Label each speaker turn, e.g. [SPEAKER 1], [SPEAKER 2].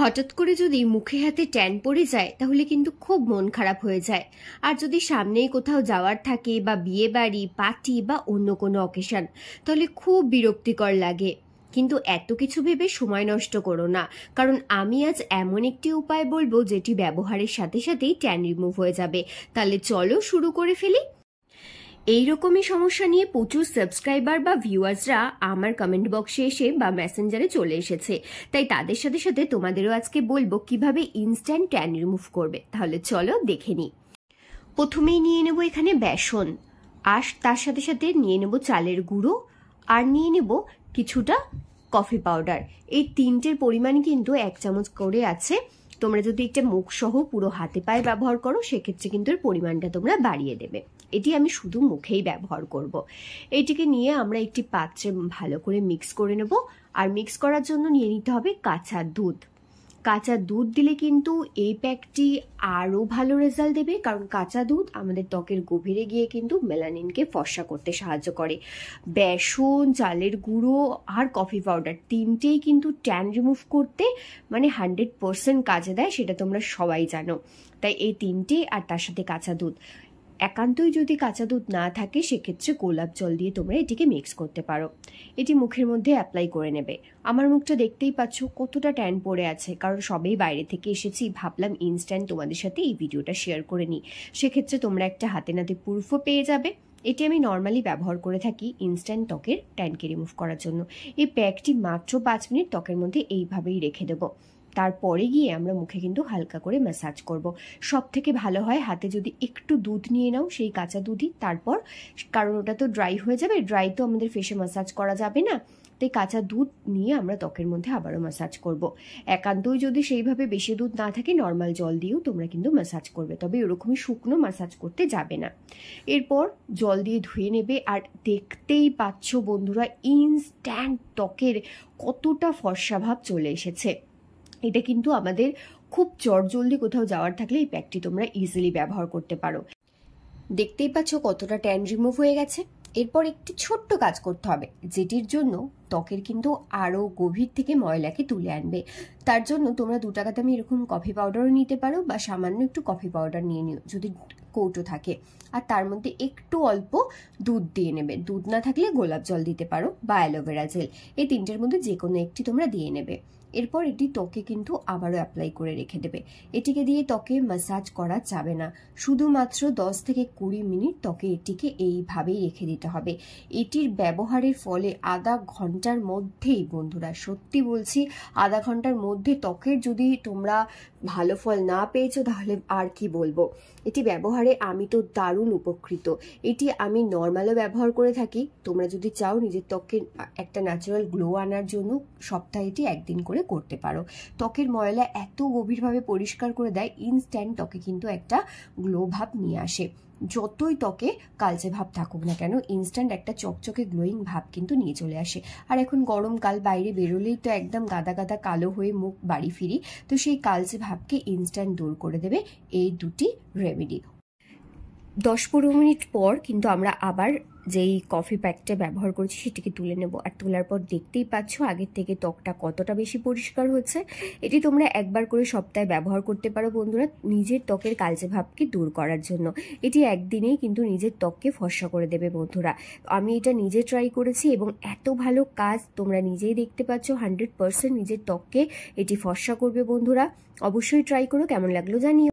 [SPEAKER 1] হঠাৎ করে যদি মুখে হাতে ট্যান পড়ে যায় তাহলে কিন্তু খুব মন খারাপ হয়ে যায় আর যদি সামনেই কোথাও যাওয়ার থাকে বা বিয়ে বাড়ি পার্টি বা অন্য কোনো অকেশন তাহলে খুব বিরক্তিকর লাগে কিন্তু এত কিছু ভেবে সময় নষ্ট করো না কারণ আমি আজ এমন একটি উপায় বলবো যেটি ব্যবহারের সাথে সাথেই ট্যান রিমুভ হয়ে যাবে তাহলে চলো শুরু করে ফেলি এইরকমই সমস্যা নিয়ে প্রচুর সাবস্ক্রাইবার বা ভিউয়ার্সরা আমার কমেন্ট বক্সে এসে বা মেসেঞ্জারে চলে এসেছে তাই তাদের সাথে সাথে তোমাদেরও আজকে বলবো কিভাবে ইনস্ট্যান্ট ট্যান রিমুভ করবে তাহলে চলো দেখে নিই প্রথমেই নিয়ে নেব এখানে বেসন আর তার সাথে সাথে নিয়ে নেব চালের গুঁড়ো আর নিয়ে নেব কিছুটা কফি পাউডার এই তিনটের পরিমাণ কিন্তু এক চামচ করে আছে তোমরা যদি একটা মুখসহ পুরো হাতে পায়ে ব্যবহার করো সেক্ষেত্রে কিন্তু এর পরিমাণটা তোমরা বাড়িয়ে দেবে এটি আমি শুধু মুখেই ব্যবহার করব। এটিকে নিয়ে আমরা একটি পাত্রে ভালো করে মিক্স করে নেব আর মিক্স করার জন্য নিয়ে নিতে হবে কাঁচা দুধ কাঁচা দুধ দিলে কিন্তু এই প্যাকটি আরও ভালো রেজাল্ট দেবে কারণ কাঁচা দুধ আমাদের ত্বকের গভীরে গিয়ে কিন্তু মেলানিনকে ফর্সা করতে সাহায্য করে বেসন চালের গুঁড়ো আর কফি পাউডার তিনটেই কিন্তু ট্যান রিমুভ করতে মানে হান্ড্রেড পারসেন্ট কাজে দেয় সেটা তোমরা সবাই জানো তাই এই তিনটে আর তার সাথে কাঁচা দুধ একান্তই যদি কাঁচা দুধ না থাকে সেক্ষেত্রে গোলাপ জল দিয়ে তোমরা এটিকে মিক্স করতে পারো এটি মুখের মধ্যে অ্যাপ্লাই করে নেবে আমার মুখটা দেখতেই পাচ্ছ কতটা ট্যান পড়ে আছে কারণ সবেই বাইরে থেকে এসেছি ভাবলাম ইনস্ট্যান্ট তোমাদের সাথে এই ভিডিওটা শেয়ার করে নিই সেক্ষেত্রে তোমরা একটা হাতে নাতে প্রুফও পেয়ে যাবে এটি আমি নর্মালি ব্যবহার করে থাকি ইনস্ট্যান্ট ত্বকের ট্যানকে রিমুভ করার জন্য এই প্যাকটি মাত্র পাঁচ মিনিট ত্বকের মধ্যে এইভাবেই রেখে দেবো তারপরে গিয়ে আমরা মুখে কিন্তু হালকা করে ম্যাসাজ করব। সব থেকে ভালো হয় হাতে যদি একটু দুধ নিয়ে নাও সেই কাঁচা দুধই তারপর কারণ ওটা তো ড্রাই হয়ে যাবে ড্রাই তো আমাদের ফেসে ম্যাসাজ করা যাবে না তাই কাঁচা দুধ নিয়ে আমরা ত্বকের মধ্যে আবারও ম্যাসাজ করব। একান্তই যদি সেইভাবে বেশি দুধ না থাকে নর্মাল জল দিয়েও তোমরা কিন্তু ম্যাসাজ করবে তবে ওরকমই শুকনো ম্যাসাজ করতে যাবে না এরপর জল দিয়ে ধুয়ে নেবে আর দেখতেই পাচ্ছ বন্ধুরা ইনস্ট্যান্ট ত্বকের কতটা ফর্সাভাব চলে এসেছে এটা কিন্তু আমাদের খুব জলদি কোথাও যাওয়ার থাকলে এই প্যাকটি তোমরা ইজিলি ব্যবহার করতে পারো দেখতেই পাচ্ছ কতটা ট্যান রিমুভ হয়ে গেছে এরপর একটি ছোট্ট কাজ করতে হবে যেটির জন্য ত্বকের কিন্তু আরও গভীর থেকে ময়লাকে তুলে আনবে তার জন্য তোমরা দু টাকাতে আমি এরকম কফি পাউডারও নিতে পারো বা সামান্য একটু কফি পাউডার নিয়ে নিও যদি কৌটো থাকে আর তার মধ্যে একটু অল্প দুধ দিয়ে নেবে দুধ না থাকলে গোলাপ জল দিতে পারো বা অ্যালোভেরা জেল এই তিনটের মধ্যে যে কোনো একটি তোমরা দিয়ে নেবে এরপর এটি ত্বকে কিন্তু আবারও অ্যাপ্লাই করে রেখে দেবে এটিকে দিয়ে ত্বকে ম্যাসাজ করা যাবে না শুধুমাত্র দশ থেকে কুড়ি মিনিট ত্বকে এটিকে এইভাবেই রেখে দিতে হবে এটির ব্যবহারের ফলে আধা ঘন্টা ঘন্টার মধ্যেই বন্ধুরা সত্যি বলছি আধা ঘন্টার মধ্যে ত্বকের যদি তোমরা ভালো ফল না পেয়েছো তাহলে আর কি বলবো এটি ব্যবহারে আমি তো দারুণ উপকৃত এটি আমি নর্মালও ব্যবহার করে থাকি তোমরা যদি চাও নিজের ত্বকের একটা ন্যাচারাল গ্লো আনার জন্য সপ্তাহে এটি একদিন করে করতে পারো ত্বকের ময়লা এত গভীরভাবে পরিষ্কার করে দেয় ইনস্ট্যান্ট ত্বকে কিন্তু একটা গ্লো ভাব নিয়ে আসে যতই ত্বকে কালচে ভাব থাকুক না কেন ইনস্ট্যান্ট একটা চকচকে গ্লোয়িং ভাব কিন্তু নিয়ে চলে আসে আর এখন গরমকাল বাইরে বেরোলেই তো একদম গাদা গাদা কালো হয়ে মুখ বাড়ি ফিরি তো সেই কালচে ভাব ভাবকে ইনস্ট্যান্ট দূর করে দেবে এই দুটি রেমেডি দশ পনেরো মিনিট পর কিন্তু আমরা আবার যেই কফি প্যাকটা ব্যবহার করেছি সেটিকে তুলে নেব আর তোলার পর দেখতেই পাচ্ছ আগের থেকে ত্বকটা কতটা বেশি পরিষ্কার হচ্ছে এটি তোমরা একবার করে সপ্তাহে ব্যবহার করতে পারো বন্ধুরা নিজের ত্বকের কালচে ভাবকে দূর করার জন্য এটি একদিনেই কিন্তু নিজের ত্বককে ফর্সা করে দেবে বন্ধুরা আমি এটা নিজে ট্রাই করেছি এবং এত ভালো কাজ তোমরা নিজেই দেখতে পাচ্ছ হান্ড্রেড পারসেন্ট নিজের ত্বককে এটি ফর্সা করবে বন্ধুরা অবশ্যই ট্রাই করো কেমন লাগলো জানিও